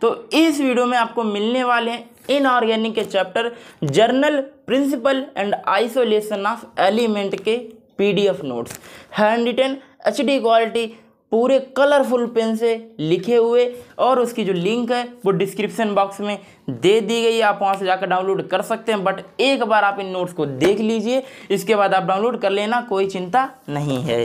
तो इस वीडियो में आपको मिलने वाले हैं इनऑर्गेनिक के chapter general principle and isolation of element के PDF notes hand written H quality पूरे कलरफुल पेन से लिखे हुए और उसकी जो लिंक है वो डिस्क्रिप्शन बॉक्स में दे दी गई है आप वहाँ से जाकर डाउनलोड कर सकते हैं बट एक बार आप इन नोट्स को देख लीजिए इसके बाद आप डाउनलोड कर लेना कोई चिंता नहीं है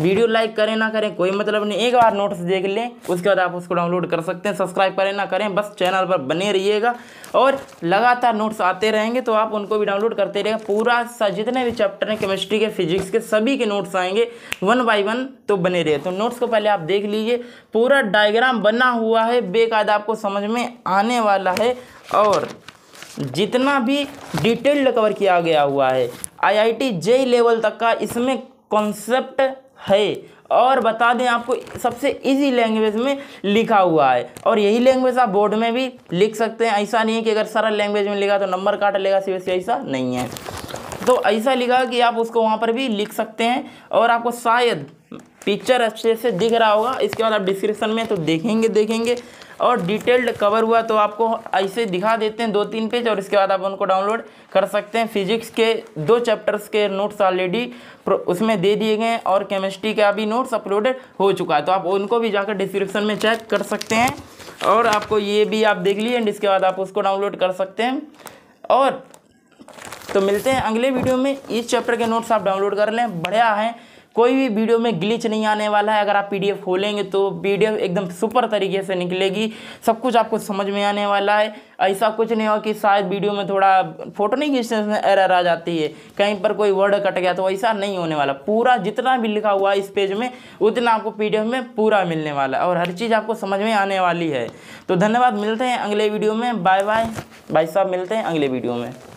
वीडियो लाइक करें ना करें कोई मतलब नहीं एक बार नोट्स देख लें उसके बाद आप उसको डाउनलोड कर सकते हैं सब्सक्राइब करें ना करें बस चैनल पर बने रहिएगा और लगातार नोट्स आते रहेंगे तो आप उनको भी डाउनलोड करते रहेगा पूरा सा जितने भी चैप्टर हैं केमिस्ट्री के फिजिक्स के सभी के नोट्स आएंगे वन बाई वन तो बने रहे तो नोट्स को पहले आप देख लीजिए पूरा डायग्राम बना हुआ है बेकायदा आपको समझ में आने वाला है और जितना भी डिटेल्ड कवर किया गया हुआ है टी जेई लेवल तक का इसमें कॉन्सेप्ट है और बता दें आपको सबसे इजी लैंग्वेज में लिखा हुआ है और यही लैंग्वेज आप बोर्ड में भी लिख सकते हैं ऐसा नहीं है कि अगर सरल लैंग्वेज में लिखा तो नंबर काट लेगा सी ऐसा नहीं है तो ऐसा लिखा कि आप उसको वहाँ पर भी लिख सकते हैं और आपको शायद पिक्चर अच्छे से दिख रहा होगा इसके बाद आप डिस्क्रिप्शन में तो देखेंगे देखेंगे और डिटेल्ड कवर हुआ तो आपको ऐसे दिखा देते हैं दो तीन पेज और इसके बाद आप उनको डाउनलोड कर सकते हैं फिजिक्स के दो चैप्टर्स के नोट्स ऑलरेडी उसमें दे दिए गए हैं और केमिस्ट्री का भी नोट्स अपलोडेड हो चुका है तो आप उनको भी जाकर डिस्क्रिप्शन में चेक कर सकते हैं और आपको ये भी आप देख लिए एंड इसके बाद आप उसको डाउनलोड कर सकते हैं और तो मिलते हैं अगले वीडियो में इस चैप्टर के नोट्स आप डाउनलोड कर लें बढ़िया है कोई भी वीडियो में ग्लिच नहीं आने वाला है अगर आप पीडीएफ खोलेंगे तो पीडीएफ एकदम सुपर तरीके से निकलेगी सब कुछ आपको समझ में आने वाला है ऐसा कुछ नहीं हो कि शायद वीडियो में थोड़ा फोटो नहीं खींचने में एरर आ जाती है कहीं पर कोई वर्ड कट गया तो ऐसा नहीं होने वाला पूरा जितना भी लिखा हुआ है इस पेज में उतना आपको पी में पूरा मिलने वाला है और हर चीज़ आपको समझ में आने वाली है तो धन्यवाद मिलते हैं अगले वीडियो में बाय बाय भाई साहब मिलते हैं अगले वीडियो में